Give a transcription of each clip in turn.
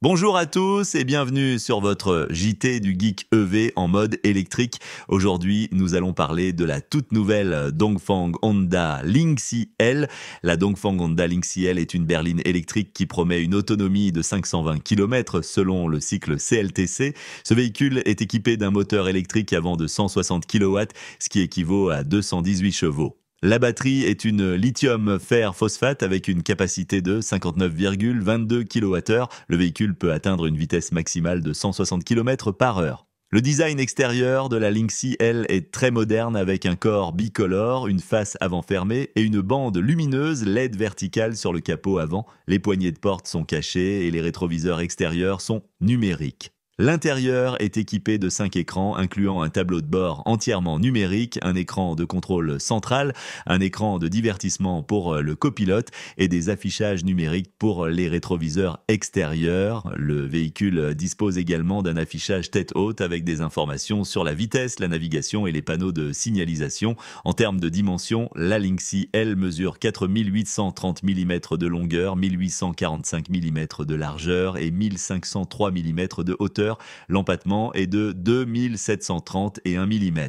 Bonjour à tous et bienvenue sur votre JT du Geek EV en mode électrique. Aujourd'hui, nous allons parler de la toute nouvelle Dongfang Honda Linksy L. La Dongfang Honda Linksy L est une berline électrique qui promet une autonomie de 520 km selon le cycle CLTC. Ce véhicule est équipé d'un moteur électrique avant de 160 kW, ce qui équivaut à 218 chevaux. La batterie est une lithium fer phosphate avec une capacité de 59,22 kWh. Le véhicule peut atteindre une vitesse maximale de 160 km par heure. Le design extérieur de la Linksy, L est très moderne avec un corps bicolore, une face avant fermée et une bande lumineuse LED verticale sur le capot avant. Les poignées de porte sont cachées et les rétroviseurs extérieurs sont numériques. L'intérieur est équipé de 5 écrans, incluant un tableau de bord entièrement numérique, un écran de contrôle central, un écran de divertissement pour euh, le copilote et des affichages numériques pour euh, les rétroviseurs extérieurs. Le véhicule euh, dispose également d'un affichage tête haute avec des informations sur la vitesse, la navigation et les panneaux de signalisation. En termes de dimension, la Linksy, L mesure 4830 mm de longueur, 1845 mm de largeur et 1503 mm de hauteur l'empattement est de 2731 mm.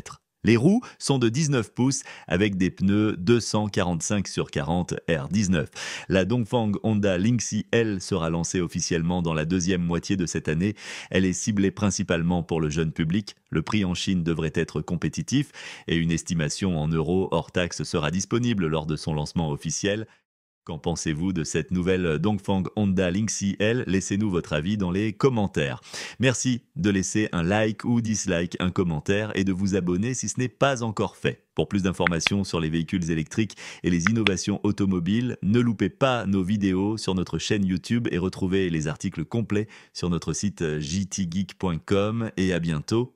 Les roues sont de 19 pouces avec des pneus 245 sur 40 R19. La Dongfang Honda Lingxi L sera lancée officiellement dans la deuxième moitié de cette année. Elle est ciblée principalement pour le jeune public. Le prix en Chine devrait être compétitif et une estimation en euros hors taxe sera disponible lors de son lancement officiel. Qu'en pensez-vous de cette nouvelle Dongfang Honda Linksy L Laissez-nous votre avis dans les commentaires. Merci de laisser un like ou dislike, un commentaire et de vous abonner si ce n'est pas encore fait. Pour plus d'informations sur les véhicules électriques et les innovations automobiles, ne loupez pas nos vidéos sur notre chaîne YouTube et retrouvez les articles complets sur notre site jtgeek.com et à bientôt.